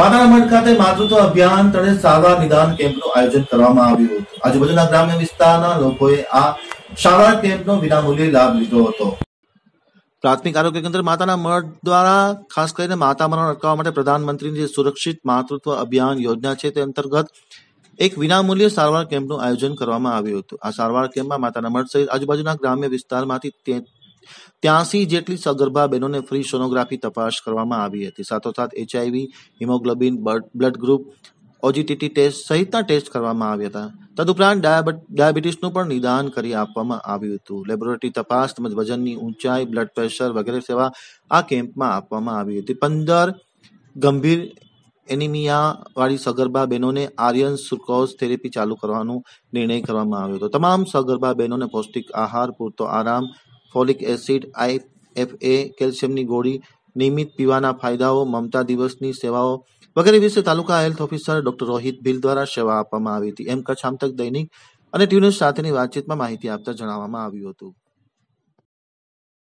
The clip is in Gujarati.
માતાનામઢ ખાતે માતૃત્વ અભિયાન તળે સારવાર નિદાન કેમ્પનું આયોજન કરવામાં આવ્યું હતું આજુબાજુના ગ્રામ્ય વિસ્તારના લોકોએ આ સારવાર કેમ્પનો વિનામૂલ્યે લાભ લીધો હતો પ્રાથમિક આરોગ્ય કેન્દ્ર માતાના મઢ દ્વારા ખાસ કરીને માતા મરણ અટકાવવા માટે પ્રધાનમંત્રીની જે સુરક્ષિત માતૃત્વ અભિયાન યોજના છે તે અંતર્ગત એક વિનામૂલ્ય સારવાર કેમ્પનું આયોજન કરવામાં આવ્યું હતું આ સારવાર કેમ્પમાં માતાના મઠ સહિત આજુબાજુના ગ્રામ્ય વિસ્તારમાંથી ત્યાંસી જેટલી સગર્ભા બહેનોને ફ્રી સોનોગ્રાફી તપાસ કરવામાં આવી હતી સાથોસાથ HIV hemoglobin blood group OGTT test સહિતના ટેસ્ટ કરવામાં આવ્યા હતા તદુપરાંત ડાયાબિટીસનું પણ નિદાન કરી આપવામાં આવ્યું હતું લેબોરેટરી તપાસ તેમજ વજનની ઊંચાઈ બ્લડ પ્રેશર વગેરે સેવા આ કેમ્પમાં આપવામાં આવી હતી પંદર ગંભીર વાળી સગર્ભા બહેનોને આર્યન સુકોઝ થેરેપી ચાલુ કરવાનો નિર્ણય કરવામાં આવ્યો હતો તમામ સગર્ભા બહેનોને પૌષ્ટિક આહાર પૂરતો આરામ folic acid I F A કેલ્શિયમની ગોળી નિયમિત પીવાના ફાયદાઓ મમતા દિવસની સેવાઓ વગેરે વિશે taluka health officer doctor Rohit Bhil દ્વારા સેવા આપવામાં આવી હતી એમ કચ્છ આમતક દૈનિક અને ટ્યુનિસ સાથેની વાતચીતમાં માહિતી આપતા જણાવવામાં આવ્યું હતું